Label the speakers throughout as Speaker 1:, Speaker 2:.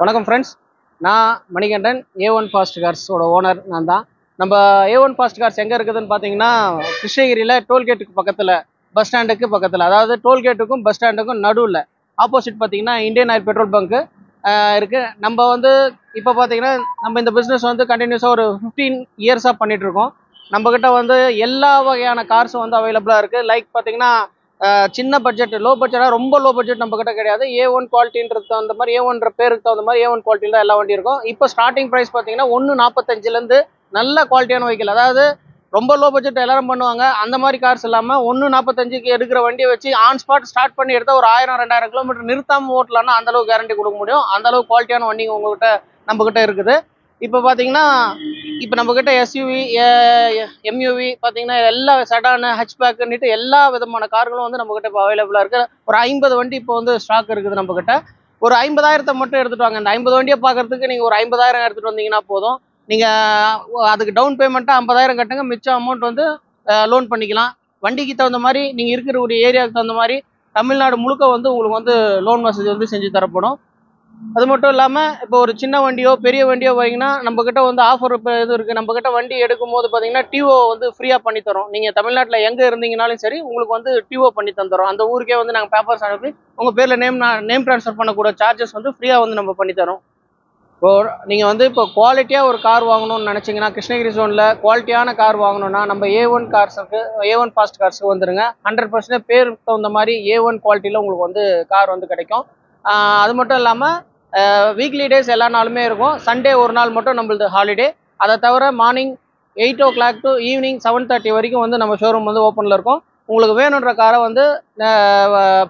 Speaker 1: வணக்கம் ஃப்ரெண்ட்ஸ் நான் Manikandan A one fast கார்ஸோட ஓனர் நான் தான் நம்ம ஏ ஒன் ஃபாஸ்ட் கார்ஸ் எங்கே இருக்குதுன்னு பார்த்தீங்கன்னா கிருஷ்ணகிரியில் டோல்கேட்டுக்கு பக்கத்தில் பஸ் ஸ்டாண்டுக்கு பக்கத்தில் அதாவது டோல்கேட்டுக்கும் பஸ் ஸ்டாண்டுக்கும் நடுவில் ஆப்போசிட் பார்த்தீங்கன்னா இந்தியன் ஆயில் பெட்ரோல் பங்க்கு இருக்குது நம்ம வந்து இப்போ பார்த்தீங்கன்னா நம்ம இந்த பிஸ்னஸ் வந்து கண்டினியூஸாக ஒரு ஃபிஃப்டீன் இயர்ஸாக பண்ணிகிட்ருக்கோம் நம்மக்கிட்ட வந்து எல்லா வகையான கார்ஸும் வந்து அவைலபிளாக இருக்குது லைக் பார்த்தீங்கன்னா சின்ன பட்ஜெட் லோ பட்ஜெட்டாக ரொம்ப லோ பட்ஜெட் நம்ம கிட்ட கிடையாது ஏ ஒன் குவாலிட்டின்றது தகுந்த மாதிரி ஏ ஒன்ற பேருக்கு தகுந்த மாதிரி ஏ ஒன் குவாலிட்டியில் தான் எல்லா வண்டி இருக்கும் இப்போ ஸ்டார்டிங் ப்ரைஸ் பார்த்தீங்கன்னா ஒன்று நாற்பத்தஞ்சிலேருந்து நல்ல குவாலிட்டியான வெஹிக்கல் அதாவது ரொம்ப லோ பட்ஜெட் எல்லாரும் பண்ணுவாங்க அந்த மாதிரி கார்ஸ் இல்லாமல் ஒன்று நாற்பத்தஞ்சுக்கு எடுக்கிற வண்டியை வச்சு ஆன் ஸ்பாட் ஸ்டார்ட் பண்ணி எடுத்தால் ஒரு ஆயிரம் ரெண்டாயிரம் கிலோமீட்டர் நிறுத்தாமல் ஓட்டலான்னா அந்தளவுக்கு கேரண்டி கொடுக்க முடியும் அந்தளவு குவாலிட்டியான வண்டிங்க உங்கள்கிட்ட நம்மக்கிட்ட இருக்குது இப்போ பார்த்தீங்கன்னா இப்போ நம்மக்கிட்ட எஸ்யூவி எம்யூவி பார்த்தீங்கன்னா எல்லா சடானு பேக்குன்னுட்டு எல்லா விதமான கார்களும் வந்து நம்மக்கிட்ட இப்போ அவைலபிளாக இருக்குது ஒரு ஐம்பது வண்டி இப்போ வந்து ஸ்டாக் இருக்குது நம்மக்கிட்ட ஒரு ஐம்பதாயிரத்தை மட்டும் எடுத்துகிட்டு வாங்க அந்த ஐம்பது வண்டியை பார்க்குறதுக்கு நீங்கள் ஒரு ஐம்பதாயிரம் எடுத்துகிட்டு வந்தீங்கன்னா போதும் நீங்கள் அதுக்கு டவுன் பேமெண்ட்டாக ஐம்பதாயிரம் கட்டுங்க மிச்சம் அமௌண்ட் வந்து லோன் பண்ணிக்கலாம் வண்டிக்கு தகுந்த மாதிரி நீங்கள் இருக்கிற ஒரு ஏரியாவுக்கு தகுந்த மாதிரி தமிழ்நாடு முழுக்க வந்து உங்களுக்கு வந்து லோன் வசதி வந்து செஞ்சு தரப்படும் அது மட்டும் இல்லாமல் இப்போ ஒரு சின்ன வண்டியோ பெரிய வண்டியோ வாங்கினா நம்மக்கிட்ட வந்து ஆஃபர் இப்போ இது இருக்குது நம்மக்கிட்ட வண்டி எடுக்கும் போது பார்த்தீங்கன்னா டிஓ வந்து ஃப்ரீயாக பண்ணித்தரோம் நீங்கள் தமிழ்நாட்டில் எங்கே இருந்தீங்கனாலும் சரி உங்களுக்கு வந்து டிஓ பண்ணி தந்துடும் அந்த ஊருக்கே வந்து நாங்கள் பேப்பர்ஸ் அனுப்பி உங்கள் பேரில் நேம் நேம் ட்ரான்ஸ்ஃபர் பண்ணக்கூட சார்ஜஸ் வந்து ஃப்ரீயாக வந்து நம்ம பண்ணி இப்போ நீங்கள் வந்து இப்போ குவாலிட்டியாக ஒரு கார் வாங்கணும்னு நினச்சிங்கன்னா கிருஷ்ணகிரி ஜோனில் குவாலிட்டியான கார் வாங்கணும்னா நம்ம ஏ ஒன் கார்ஸுக்கு ஏ ஒன் ஃபாஸ்ட் கார்ஸுக்கு வந்துருங்க ஹண்ட்ரட் பர்சன்ட் பேருக்கு தகுந்த மாதிரி ஏ ஒன் குவாலிட்டியில் உங்களுக்கு வந்து கார் வந்து கிடைக்கும் அது மட்டும் இல்லாமல் வீக்லி டேஸ் எல்லா நாளுமே இருக்கும் சண்டே ஒரு நாள் மட்டும் நம்மளது ஹாலிடே அதை தவிர morning eight o'clock to evening seven thirty வரைக்கும் வந்து நம்ம ஷோரூம் வந்து ஓப்பனில் இருக்கும் உங்களுக்கு வேணுன்ற காரை வந்து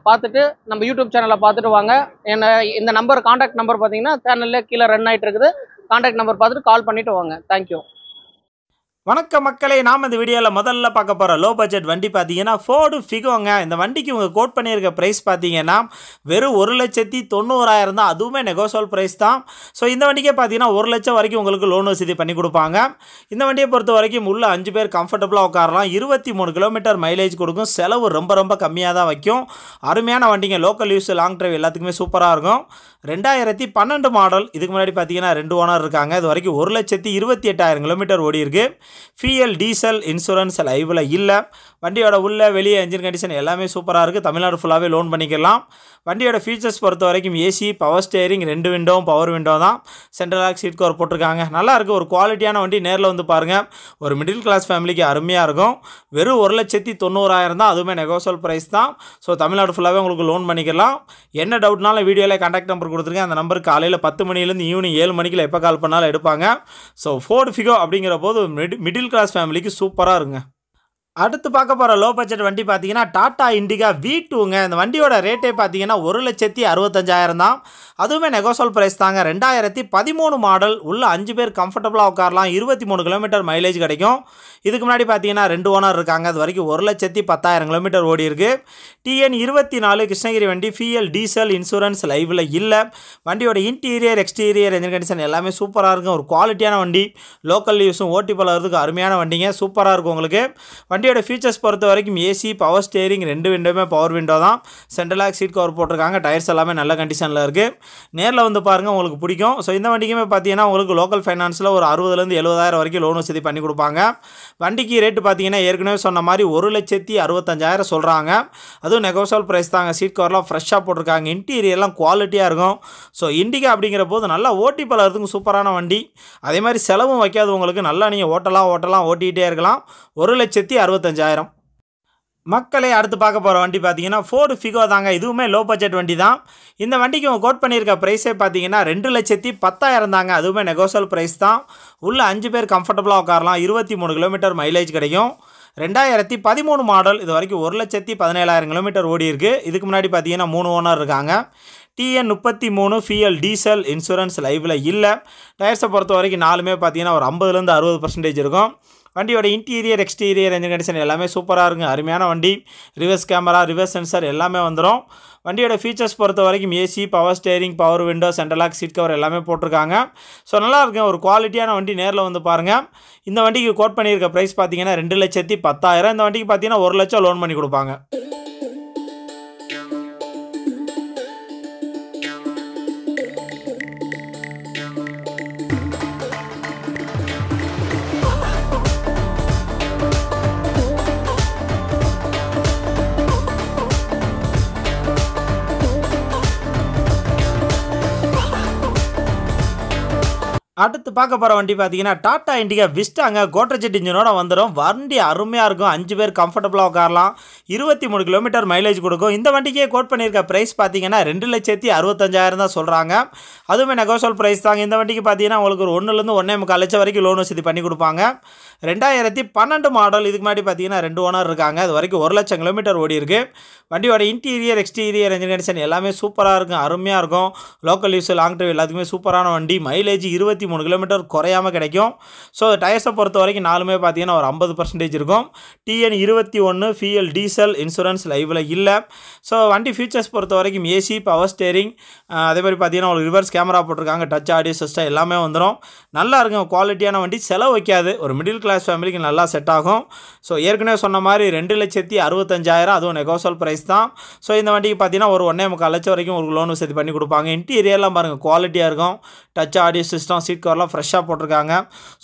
Speaker 1: பார்த்துட்டு நம்ம யூடியூப் சேனலை பார்த்துட்டு வாங்க என்ன இந்த நம்பர் காண்டாக்ட் நம்பர் பார்த்தீங்கன்னா சேனலில் கீழே ரன் ஆகிட்டு இருக்குது காண்டாக்ட் நம்பர் பார்த்துட்டு கால் பண்ணிவிட்டு வாங்க தேங்க்யூ
Speaker 2: வணக்க மக்களே நாம் இந்த வீடியோவில் முதல்ல பார்க்க போகிற லோ பட்ஜெட் வண்டி பார்த்தீங்கன்னா ஃபோர்டு ஃபிகோங்க இந்த வண்டிக்கு இவங்க கோட் பண்ணியிருக்க ப்ரைஸ் பார்த்தீங்கன்னா வெறும் ஒரு லட்சத்தி தொண்ணூறாயிரம் தான் அதுவுமே நெகோசோல் ப்ரைஸ் தான் ஸோ இந்த வண்டிக்கே பார்த்தீங்கன்னா ஒரு லட்சம் வரைக்கும் உங்களுக்கு லோன் வசதி பண்ணி கொடுப்பாங்க இந்த வண்டியை பொறுத்த வரைக்கும் உள்ள அஞ்சு பேர் கம்ஃபர்டபுளாக உட்காரலாம் இருபத்தி மூணு கிலோமீட்டர் மைலேஜ் கொடுக்கும் செலவு ரொம்ப ரொம்ப கம்மியாக தான் வைக்கும் அருமையான வண்டிங்க லோக்கல் யூஸ் லாங் ட்ரைவ் எல்லாத்துக்குமே சூப்பராக இருக்கும் ரெண்டாயிரத்தி பன்னெண்டு மாடல் இதுக்கு முன்னாடி பார்த்தீங்கன்னா ரெண்டு ஓனர் இருக்காங்க இது வரைக்கும் ஒரு லட்சத்தி இருபத்தி எட்டாயிரம் கிலோமீட்டர் ஓடி இருக்குது ஃபியூயல் டீசல் இன்சூரன்ஸ் லைவில் இல்லை வண்டியோட உள்ளே வெளியே என்ஜின் கண்டிஷன் எல்லாமே சூப்பராக இருக்குது தமிழ்நாடு ஃபுல்லாகவே லோன் பண்ணிக்கலாம் வண்டியோட ஃபீச்சர்ஸ் பொறுத்த வரைக்கும் ஏசி பவர் ஸ்டேரிங் ரெண்டு விண்டோவும் பவர் விண்டோ தான் சென்ட்ரலாக சீட் கவர் போட்டிருக்காங்க நல்லாயிருக்கு ஒரு குவாலிட்டியான வண்டி நேரில் வந்து பாருங்கள் ஒரு மிடில் கிளாஸ் ஃபேமிலிக்கு அருமையாக இருக்கும் வெறும் ஒரு லட்சத்தி தொண்ணூறாயிரம் தான் அதுவுமே நெகோசல் ப்ரைஸ் தான் ஸோ தமிழ்நாடு ஃபுல்லாகவே உங்களுக்கு லோன் பண்ணிக்கலாம் என்ன டவுட்னாலும் வீடியோவில் கான்டாக்ட் நம்பர் கொடுத்துருக்கேன் அந்த நம்பர் காலையில் பத்து மணிலேருந்து ஈவினிங் ஏழு மணிக்கில் எப்போ கால் பண்ணாலும் எடுப்பாங்க ஸோ ஃபோர்டு ஃபிகோ அப்படிங்கிற போது மிடில் கிளாஸ் ஃபேமிலிக்கு சூப்பராக இருங்க அடுத்து பார்க்க போகிற லோ பட்ஜெட் வண்டி பார்த்தீங்கன்னா டாடா இண்டிகா வி டூங்க இந்த வண்டியோட ரேட்டே பார்த்தீங்கன்னா ஒரு லட்சத்தி அறுபத்தஞ்சாயிரம் தான் அதுவுமே நெகோசல் ப்ரைஸ் தாங்க ரெண்டாயிரத்தி பதிமூணு மாடல் உள்ள அஞ்சு பேர் கம்ஃபர்டபுளாக உட்காரலாம் இருபத்தி மூணு கிலோமீட்டர் மைலேஜ் கிடைக்கும் இதுக்கு முன்னாடி பார்த்தீங்கன்னா ரெண்டு ஓனர் இருக்காங்க அது வரைக்கும் ஒரு லட்சத்தி பத்தாயிரம் கிலோமீட்டர் ஓடி இருக்கு டிஎன் இருபத்தி நாலு கிருஷ்ணகிரி வண்டி ஃபிஎல் டீசல் இன்சூரன்ஸ் லைவில் இல்லை வண்டியோட இன்டீரியர் எக்ஸ்டீரியர் என்ஜின் கண்டிஷன் எல்லாமே சூப்பராக இருக்கும் ஒரு குவாலிட்டியான வண்டி லோக்கல் யூஸும் ஓட்டி பழகிறதுக்கு அருமையான வண்டிங்க சூப்பராக இருக்கும் உங்களுக்கு வண்டியோட ஃபீச்சர்ஸ் பொறுத்த வரைக்கும் ஏசி பவர் ஸ்டேரிங் ரெண்டு விண்டோமே பவர் விண்டோ தான் சென்ட்ரலாக் சீட் கவர் போட்டிருக்காங்க டயர்ஸ் எல்லாமே நல்ல கண்டிஷனில் இருக்குது நேரில் வந்து பாருங்கள் உங்களுக்கு பிடிக்கும் ஸோ இந்த வண்டிக்குமே பார்த்தீங்கன்னா உங்களுக்கு லோக்கல் ஃபைனான்ஸில் ஒரு அறுபதுலேருந்து எழுபதாயிரம் வரைக்கும் லோன் வசதி பண்ணி கொடுப்பாங்க வண்டிக்கு ரேட்டு பார்த்தீங்கன்னா ஏற்கனவே சொன்ன மாதிரி ஒரு லட்சத்தி அறுபத்தஞ்சாயிரம் சொல்கிறாங்க அதுவும் நெகோசால் ப்ரைஸ் தாங்க சீட் கவர்லாம் ஃப்ரெஷ்ஷாக போட்டிருக்காங்க இன்டீரியர்லாம் குவாலிட்டியாக இருக்கும் ஸோ இண்டிகா அப்படிங்கிற போது நல்லா ஓட்டி பழகிறதுக்கு சூப்பரான வண்டி அதே மாதிரி செலவும் வைக்காது உங்களுக்கு நல்லா நீங்கள் ஓட்டலாம் ஓட்டலாம் ஓட்டிகிட்டே இருக்கலாம் ஒரு லட்சத்தி அறுபத்தஞ்சாயிரம் மக்களை அடுத்து பார்க்க போகிற வண்டி பார்த்தீங்கன்னா ஃபோர்டு ஃபிகோ தாங்க இதுவுமே லோ பட்ஜெட் வண்டி தான் இந்த வண்டிக்கு இவங்க கோட் பண்ணியிருக்க ப்ரைஸே பார்த்தீங்கன்னா ரெண்டு லட்சத்தி பத்தாயிரம் தாங்க அதுவுமே நெகோசல் ப்ரைஸ் தான் உள்ளே அஞ்சு பேர் கம்ஃபர்டபுளாக உட்காரலாம் இருபத்தி மூணு கிலோமீட்டர் மைலேஜ் கிடைக்கும் ரெண்டாயிரத்தி பதிமூணு மாடல் இது வரைக்கும் ஒரு லட்சத்தி பதினேழாயிரம் கிலோமீட்டர் ஓடி இருக்குது இதுக்கு முன்னாடி பார்த்தீங்கன்னா மூணு ஓனர் இருக்காங்க டிஎன் முப்பத்தி மூணு ஃபியல் டீசல் இன்சூரன்ஸ் லைஃப்பில் இல்லை டயர்ஸை பொறுத்த வரைக்கும் நாலுமே பார்த்தீங்கன்னா ஒரு ஐம்பதுலேருந்து அறுபது பர்சன்டேஜ் இருக்கும் வண்டியோட இன்டீரியர் எக்ஸ்டீரியர் என்ஜின் கண்டிஷன் எல்லாமே சூப்பராக இருக்குங்க அருமையான வண்டி ரிவர்ஸ் கேமரா ரிவர்ஸ் சென்சர் எல்லாமே வந்துடும் வண்டியோட ஃபீச்சர்ஸ் பொறுத்த வரைக்கும் AC power steering power window central lock seat cover எல்லாமே போட்டிருக்காங்க ஸோ நல்லா ஒரு குவாலிட்டியான வண்டி நேரில் வந்து பாருங்கள் இந்த வண்டிக்கு கோட் பண்ணியிருக்க ப்ரைஸ் பார்த்தீங்கன்னா ரெண்டு லட்சத்தி பத்தாயிரம் இந்த வண்டிக்கு பார்த்தீங்கன்னா ஒரு லட்சம் லோன் பண்ணி கொடுப்பாங்க আট அடுத்து பார்க்க போகிற வண்டி பார்த்தீங்கன்னா டாட்டா இண்டிகா விஸ்டாங்க கோட்ரஜெட் இன்ஜினோட வந்துடும் வண்டி அருமையாக இருக்கும் அஞ்சு பேர் கம்ஃபர்டபுளாக உட்காரலாம் இருபத்தி மூணு கிலோமீட்டர் மைலேஜ் கொடுக்கும் இந்த வண்டிக்கே கோட் பண்ணியிருக்க ப்ரைஸ் பார்த்தீங்கன்னா ரெண்டு லட்சத்தி அறுபத்தஞ்சாயிரம் தான் சொல்கிறாங்க அதுவுமே நெகோசல் ப்ரைஸ் தாங்க இந்த வண்டிக்கு பார்த்தீங்கன்னா உங்களுக்கு ஒரு ஒன்றுலேருந்து ஒன்றே முக்கால் லட்சம் வரைக்கும் லோன் வசதி பண்ணி கொடுப்பாங்க ரெண்டாயிரத்தி பன்னெண்டு மாடல் இதுக்கு முன்னாடி பார்த்தீங்கன்னா ரெண்டு ஓனர் இருக்காங்க அது வரைக்கும் ஒரு லட்சம் கிலோமீட்டர் ஓடி இருக்கு வண்டியோட இன்டீரியர் எக்ஸ்டீரியர் இன்ஜின் எல்லாமே சூப்பராக இருக்கும் அருமையாக இருக்கும் லோக்கல் யூஸ் லாங் ட்ரைவ் எல்லாத்துக்குமே சூப்பரான வண்டி மைலேஜ் இருபத்தி மூணு கிலோ கிலோமீட்டர் குறையாமல் கிடைக்கும் ஸோ டயர்ஸை பொறுத்த வரைக்கும் நாலுமே பார்த்தீங்கன்னா ஒரு ஐம்பது பர்சன்டேஜ் இருக்கும் டிஎன் இருபத்தி ஒன்று ஃபியூஎல் டீசல் இன்சூரன்ஸ் லைவில் இல்லை ஸோ வண்டி ஃபியூச்சர்ஸ் பொறுத்த வரைக்கும் ஏசி பவர் ஸ்டேரிங் அதே மாதிரி பார்த்தீங்கன்னா ஒரு ரிவர்ஸ் கேமரா போட்டிருக்காங்க டச் ஆடியோ சிஸ்டம் எல்லாமே வந்துடும் நல்லா இருக்கும் குவாலிட்டியான வண்டி செலவு வைக்காது ஒரு மிடில் கிளாஸ் ஃபேமிலிக்கு நல்லா செட் ஆகும் ஸோ ஏற்கனவே சொன்ன மாதிரி ரெண்டு லட்சத்தி அறுபத்தஞ்சாயிரம் அதுவும் நெகோசல் ப்ரைஸ் தான் ஸோ இந்த வண்டிக்கு பார்த்தீங்கன்னா ஒரு ஒன்றே முக்கால் லட்சம் வரைக்கும் ஒரு லோன் வசதி பண்ணி கொடுப்பாங்க இன்டீரியர்லாம் பாருங்கள் குவாலிட்டியாக இருக்கும் டச் ஆடியோ சிஸ்டம் சீட் கவர்லாம் நல்லா ஃப்ரெஷ்ஷாக போட்டிருக்காங்க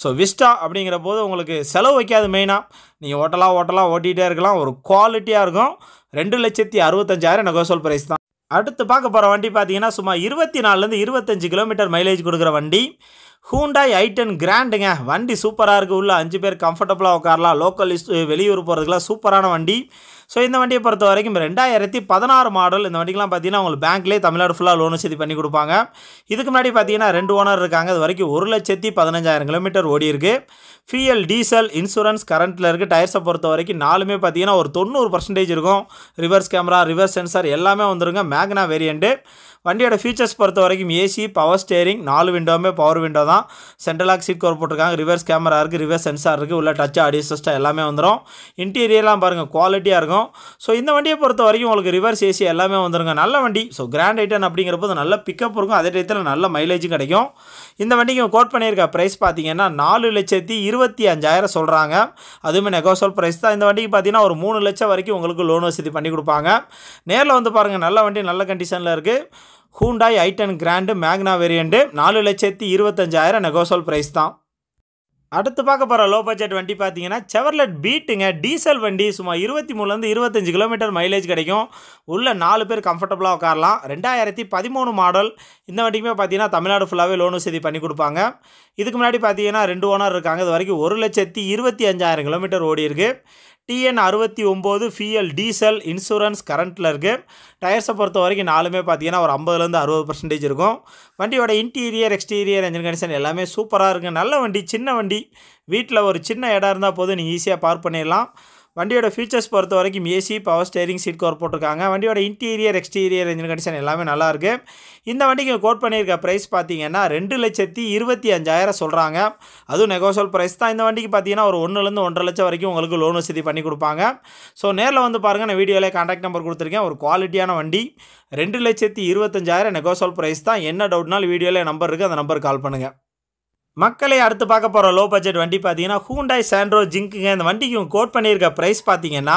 Speaker 2: ஸோ விஸ்டா அப்படிங்கிற போது உங்களுக்கு செலவு வைக்காது மெயினாக நீங்கள் ஓட்டலாக ஓட்டலாக ஓட்டிகிட்டே இருக்கலாம் ஒரு குவாலிட்டியாக இருக்கும் ரெண்டு லட்சத்தி அறுபத்தஞ்சாயிரம் நகோசோல் ப்ரைஸ் தான் அடுத்து பார்க்க போகிற வண்டி பார்த்தீங்கன்னா சும்மா இருபத்தி நாலுலேருந்து இருபத்தஞ்சு கிலோமீட்டர் மைலேஜ் கொடுக்குற வண்டி ஹூண்டாய் ஐ டென் கிராண்டுங்க வண்டி சூப்பராக இருக்குது உள்ள அஞ்சு பேர் கம்ஃபர்டபுளாக உட்காரலாம் லோக்கல் வெளியூர் போகிறதுக்குலாம் சூப்பரான வண்டி ஸோ இந்த வண்டியை பொறுத்த வரைக்கும் ரெண்டாயிரத்தி பதினாறு மாடல் இந்த வண்டிக்கெலாம் பார்த்தீங்கன்னா உங்களுக்கு பேங்க்லேயே தமிழ்நாடு ஃபுல்லாக லோன் வசதி பண்ணி கொடுப்பாங்க இதுக்கு முன்னாடி பார்த்தீங்கன்னா ரெண்டு ஓனர் இருக்காங்க இது வரைக்கும் ஒரு லட்சத்தி பதினஞ்சாயிரம் கிலோமீட்டர் ஓடி இருக்கு ஃபியல் டீசல் இன்சூரன்ஸ் கரண்ட்டில் இருக்குது டயர்ஸை பொறுத்த வரைக்கும் நாலுமே பார்த்தீங்கன்னா ஒரு தொண்ணூறு பர்சன்டேஜ் இருக்கும் ரிவர்ஸ் கேமரா ரிவர்ஸ் சென்சார் எல்லாமே வந்துருங்க மேக்னா வேரியண்ட்டு வண்டியோட ஃபீச்சர்ஸ் பொறுத்த வரைக்கும் ஏசி பவர் ஸ்டேரிங் நாலு விண்டோவுமே பவர் விண்டோ தான் சென்ட்ரலாக் சீட் கவர் போட்டிருக்காங்க ரிவர்ஸ் கேமரா இருக்குது ரிவர்ஸ் சென்சார் இருக்குது உள்ள டச் ஆடியோ சிஸ்டம் எல்லாமே வந்துடும் இன்டீரியர்லாம் பாருங்கள் குவாலிட்டியாக இருக்கும் ஸோ இந்த வண்டியை பொறுத்த வரைக்கும் உங்களுக்கு ரிவர்ஸ் ஏசி எல்லாமே வந்துருங்க நல்ல வண்டி ஸோ கிராண்ட் ஐட்டன் அப்படிங்கிறப்போது நல்ல பிக்கப் இருக்கும் அதே டயத்தில் நல்ல மைலேஜும் கிடைக்கும் இந்த வண்டிக்கு கோட் பண்ணியிருக்க ப்ரைஸ் பார்த்தீங்கன்னா நாலு லட்சத்தி இருபத்தி அஞ்சாயிரம் சொல்கிறாங்க அதுவுமே நெகோசோல் ப்ரைஸ் தான் இந்த வண்டிக்கு பார்த்தீங்கன்னா ஒரு மூணு லட்சம் வரைக்கும் உங்களுக்கு லோன் வசதி பண்ணி கொடுப்பாங்க நேரில் வந்து பாருங்கள் நல்ல வண்டி நல்ல கண்டிஷனில் இருக்குது ஹூண்டாய் ஐட்டன் கிராண்டு மேக்னா வேரியண்டு நாலு லட்சத்தி இருபத்தஞ்சாயிரம் நெகோசோல் ப்ரைஸ் தான் அடுத்து பார்க்க போகிற லோ பட்ஜெட் வண்டி பார்த்தீங்கன்னா செவர்லெட் பீட்டுங்க டீசல் வண்டி சும்மா இருபத்தி மூணுலேருந்து இருபத்தஞ்சு கிலோமீட்டர் மைலேஜ் கிடைக்கும் உள்ளே நாலு பேர் கம்ஃபர்டபுளாக உட்காரலாம் ரெண்டாயிரத்தி பதிமூணு மாடல் இந்த வண்டிக்குமே பார்த்தீங்கன்னா தமிழ்நாடு ஃபுல்லாகவே லோன் வசதி பண்ணி கொடுப்பாங்க இதுக்கு முன்னாடி பார்த்தீங்கன்னா ரெண்டு ஓனர் இருக்காங்க இது வரைக்கும் ஒரு லட்சத்தி இருபத்தி அஞ்சாயிரம் கிலோமீட்டர் ஓடி இருக்குது டிஎன் அறுபத்தி ஒம்பது ஃபிஎல் டீசல் இன்சூரன்ஸ் கரண்ட்டில் இருக்குது டயர்ஸை பொறுத்த வரைக்கும் நாலுமே பார்த்தீங்கன்னா ஒரு ஐம்பதுலேருந்து அறுபது பர்சன்டேஜ் இருக்கும் வண்டியோட இன்டீரியர் எக்ஸ்டீரியர் என்ஜின் கண்டிஷன் எல்லாமே சூப்பராக இருக்குது நல்ல வண்டி சின்ன வண்டி வீட்டில் ஒரு சின்ன இடம் இருந்தால் போதும் நீங்கள் ஈஸியாக பார்க் பண்ணிடலாம் வண்டியோட ஃபீச்சர்ஸ் பொறுத்த வரைக்கும் AC power steering seat cover போட்டிருக்காங்க வண்டியோட இன்டீரியர் எக்ஸ்டீரியர் இன்ஜின் கண்டிஷன் எல்லாமே நல்லாயிருக்கு இந்த வண்டிக்கு கோட் பண்ணியிருக்க ப்ரைஸ் பார்த்தீங்கன்னா ரெண்டு லட்சத்தி இருபத்தி அஞ்சாயிரம் சொல்கிறாங்க அதுவும் நெகோசியல் ப்ரைஸ் தான் இந்த வண்டிக்கு பார்த்தீங்கன்னா ஒரு ஒன்றுலேருந்து ஒன்றரை லட்சம் வரைக்கும் உங்களுக்கு லோன் வசதி பண்ணி கொடுப்பாங்க ஸோ நேரில் வந்து பாருங்கள் நான் வீடியோவில் கான்டாக்ட் நம்பர் கொடுத்துருக்கேன் ஒரு குவாலிட்டியான வண்டி ரெண்டு லட்சத்தி இருபத்தஞ்சாயிரம் நெகோசோல் ப்ரைஸ் தான் என்ன டவுட்னாலும் வீடியோவில் நம்பர் இருக்குது அந்த நம்பர் கால் பண்ணுங்கள் மக்களை அடுத்து பார்க்க போகிற லோ பட்ஜெட் வண்டி பார்த்தீங்கன்னா ஹூண்டாய் சாண்ட்ரோ ஜிங்க்குங்க இந்த வண்டிக்கு இவங்க கோட் பண்ணியிருக்க ப்ரைஸ் பார்த்தீங்கன்னா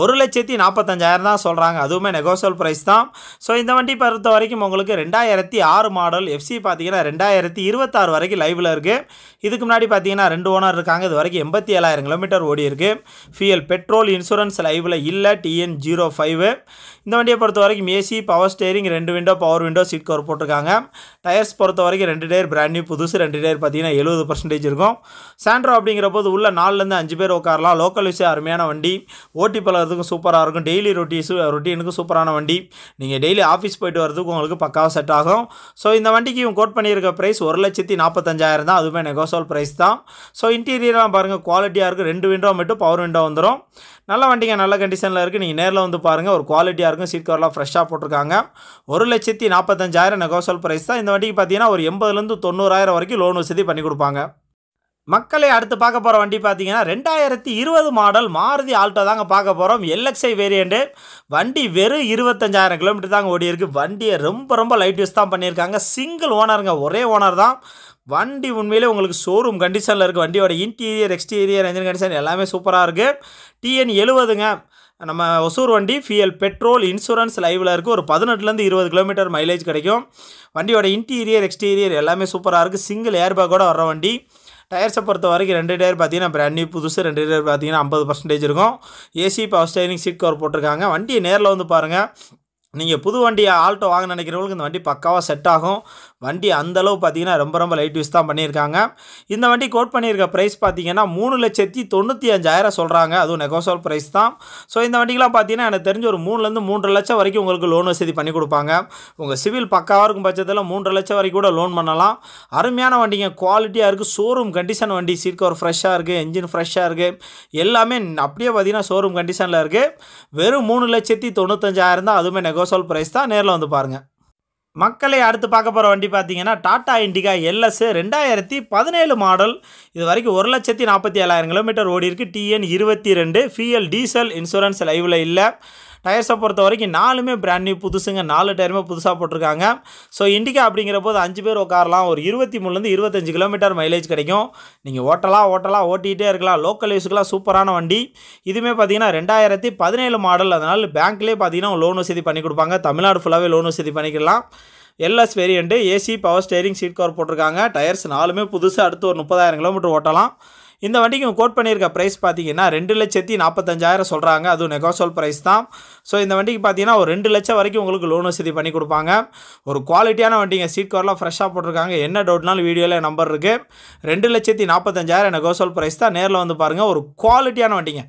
Speaker 2: ஒரு லட்சத்தி நாற்பத்தஞ்சாயிரம் தான் சொல்கிறாங்க அதுவுமே நெகோசியல் ப்ரைஸ் தான் ஸோ இந்த வண்டி பொறுத்த வரைக்கும் உங்களுக்கு ரெண்டாயிரத்தி ஆறு மாடல் எஃப்சி பார்த்தீங்கன்னா ரெண்டாயிரத்தி இருபத்தாறு வரைக்கும் லைவில் இருக்குது இதுக்கு முன்னாடி பார்த்தீங்கன்னா ரெண்டு ஓனர் இருக்காங்க இது வரைக்கும் எண்பத்தி ஏழாயிரம் கிலோமீட்டர் ஓடி இருக்குது ஃபியல் பெட்ரோல் இன்சூரன்ஸ் லைவில் இல்லை டிஎன் ஜீரோ ஃபைவ் இந்த வண்டியை பொறுத்த வரைக்கும் ஏசி பவர் ஸ்டேரிங் ரெண்டு window power window seat cover போட்டிருக்காங்க டயர்ஸ் பொறுத்த வரைக்கும் ரெண்டு டேர் பிராண்ட் நியூ புதுசு ரெண்டு டேர் பார்த்தீங்கன்னா எழுபது பர்சன்டேஜ் இருக்கும் சாண்ட்ரோ அப்படிங்கிற போது உள்ள நாலுலேருந்து அஞ்சு பேர் உட்காரலாம் லோக்கல் விஷயம் அருமையான வண்டி ஓட்டி பழகிறதுக்கும் சூப்பராக இருக்கும் டெய்லி ரொட்டீஸு ரொட்டீனுக்கும் சூப்பரான வண்டி நீங்கள் டெய்லி ஆஃபீஸ் போயிட்டு வரதுக்கும் உங்களுக்கு பக்காவாக செட் ஆகும் ஸோ இந்த வண்டிக்கு இவங்க கோட் பண்ணியிருக்க ப்ரைஸ் ஒரு லட்சத்தி நாற்பத்தஞ்சாயிரம் தான் அதுவுமே நெகோசோல் ப்ரைஸ் தான் ஸோ இன்டீரியர்லாம் பாருங்கள் குவாலிட்டியாக இருக்குது ரெண்டு விண்டோ மட்டும் பவர் விண்டோ வந்துடும் நல்ல வண்டிங்க நல்ல கண்டிஷனில் இருக்குது நீங்கள் நேரில் வந்து பாருங்கள் ஒரு குவாலிட்டியாக இருக்கும் சீட் கவர்லாம் ஃப்ரெஷ்ஷாக போட்டிருக்காங்க ஒரு லட்சத்தி நாற்பத்தஞ்சாயிரம் நெகோசல் ப்ரைஸ் தான் இந்த வண்டிக்கு பார்த்தீங்கன்னா ஒரு எண்பதுலேருந்து தொண்ணூறாயிரம் வரைக்கும் லோன் வசதி உறுதி பண்ணி கொடுப்பாங்க மக்களை அடுத்து பார்க்க போகிற வண்டி பார்த்தீங்கன்னா ரெண்டாயிரத்தி இருபது மாடல் மாருதி ஆல்ட்டோ தாங்க பார்க்க போகிறோம் எல்எக்ஸ்ஐ வேரியண்ட்டு வண்டி வெறும் இருபத்தஞ்சாயிரம் கிலோமீட்டர் தாங்க ஓடி இருக்குது வண்டியை ரொம்ப ரொம்ப லைட் யூஸ் தான் பண்ணியிருக்காங்க சிங்கிள் ஓனருங்க ஒரே ஓனர் தான் வண்டி உண்மையிலே உங்களுக்கு ஷோரூம் கண்டிஷனில் இருக்குது வண்டியோட இன்டீரியர் எக்ஸ்டீரியர் என்ஜின் கண்டிஷன் எல்லாமே சூப்பராக இருக்குது டிஎன் எழுபதுங்க நம்ம ஒசூர் வண்டி ஃபியல் பெட்ரோல் இன்சூரன்ஸ் லைவில் இருக்குது ஒரு பதினெட்டுலேருந்து இருபது கிலோமீட்டர் மைலேஜ் கிடைக்கும் வண்டியோட இன்டீரியர் எக்ஸ்டீரியர் எல்லாமே சூப்பராக இருக்குது சிங்கிள் கூட வர வண்டி டயர்ஸை பொறுத்த வரைக்கும் ரெண்டு டயர் பார்த்தீங்கன்னா பிராண்ட் நியூ புதுசு ரெண்டு டயர் பார்த்தீங்கன்னா ஐம்பது பர்சன்டேஜ் இருக்கும் AC power steering seat cover போட்டிருக்காங்க வண்டியை நேரில் வந்து பாருங்கள் நீங்கள் புது வண்டியை ஆல்ட்டோ வாங்க நினைக்கிறவங்களுக்கு இந்த வண்டி பக்காவாக செட் ஆகும் வண்டி அந்தளவு பார்த்தீங்கன்னா ரொம்ப ரொம்ப லைட் யூஸ் தான் பண்ணியிருக்காங்க இந்த வண்டி கோட் பண்ணியிருக்க ப்ரைஸ் பார்த்தீங்கன்னா மூணு லட்சத்தி தொண்ணூற்றி அஞ்சாயிரம் சொல்கிறாங்க அதுவும் நெகோசோல் ப்ரைஸ் தான் ஸோ இந்த வண்டிக்கெலாம் பார்த்தீங்கன்னா எனக்கு தெரிஞ்ச ஒரு மூணுலேருந்து மூன்று லட்சம் வரைக்கும் உங்களுக்கு லோன் வசதி பண்ணி கொடுப்பாங்க உங்கள் சிவில் பக்காவாக இருக்கும் பட்சத்தில் மூன்று லட்சம் வரைக்கும் கூட லோன் பண்ணலாம் அருமையான வண்டிங்க குவாலிட்டியாக இருக்குது ஷோரூம் கண்டிஷன் வண்டி சீட் கவர் ஃப்ரெஷ்ஷாக இருக்குது என்ஜின் ஃப்ரெஷ்ஷாக இருக்குது எல்லாமே அப்படியே பார்த்தீங்கன்னா ஷோரூம் கண்டிஷனில் இருக்குது வெறும் மூணு லட்சத்தி தொண்ணூத்தஞ்சாயிரம் தான் அதுவுமே நெகோ கோசோல் ப்ரைஸ் தான் நேரில் வந்து பாருங்கள் மக்களை அடுத்து பார்க்க போகிற வண்டி பார்த்தீங்கன்னா டாடா இண்டிகா எல்எஸ் ரெண்டாயிரத்தி பதினேழு மாடல் இது வரைக்கும் ஒரு லட்சத்தி நாற்பத்தி ஏழாயிரம் கிலோமீட்டர் ஓடி இருக்குது டிஎன் இருபத்தி ரெண்டு ஃபிஎல் டீசல் இன்சூரன்ஸ் லைவில் இல்லை டயர்ஸை பொறுத்த வரைக்கும் நாலுமே பிராண்ட் நியூ புதுசுங்க நாலு டயருமே புதுசாக போட்டிருக்காங்க ஸோ இண்டிகா அப்படிங்கிற போது அஞ்சு பேர் உட்காரலாம் ஒரு இருபத்தி மூணுலேருந்து இருபத்தஞ்சு கிலோமீட்டர் மைலேஜ் கிடைக்கும் நீங்கள் ஓட்டலாம் ஓட்டலாம் ஓட்டிகிட்டே இருக்கலாம் லோக்கல் யூஸுக்கெலாம் சூப்பரான வண்டி இதுவுமே பார்த்தீங்கன்னா ரெண்டாயிரத்தி பதினேழு மாடல் அதனால் பேங்க்லேயே பார்த்தீங்கன்னா லோன் வசதி பண்ணி கொடுப்பாங்க தமிழ்நாடு ஃபுல்லாகவே லோன் வசதி பண்ணிக்கலாம் LS variant AC power steering seat cover போட்டிருக்காங்க டயர்ஸ் நாலுமே புதுசாக அடுத்து ஒரு முப்பதாயிரம் கிலோமீட்டர் ஓட்டலாம் இந்த வண்டிக்கு கோட் பண்ணியிருக்க ப்ரைஸ் பார்த்தீங்கன்னா ரெண்டு லட்சத்தி நாற்பத்தஞ்சாயிரம் சொல்கிறாங்க அதுவும் நெகோசோல் ப்ரைஸ் தான் ஸோ இந்த வண்டிக்கு பார்த்தீங்கன்னா ஒரு ரெண்டு லட்சம் வரைக்கும் உங்களுக்கு லோன் வசதி பண்ணி கொடுப்பாங்க ஒரு குவாலிட்டியான வண்டிங்க சீட் கவரில் ஃப்ரெஷ்ஷாக போட்டிருக்காங்க என்ன டவுட்னாலும் வீடியோவில் நம்பர் இருக்குது ரெண்டு லட்சத்தி நாற்பத்தஞ்சாயிரம் நெகோசோல் ப்ரைஸ் தான் நேரில் வந்து பாருங்கள் ஒரு குவாலிட்டியான வண்டிங்க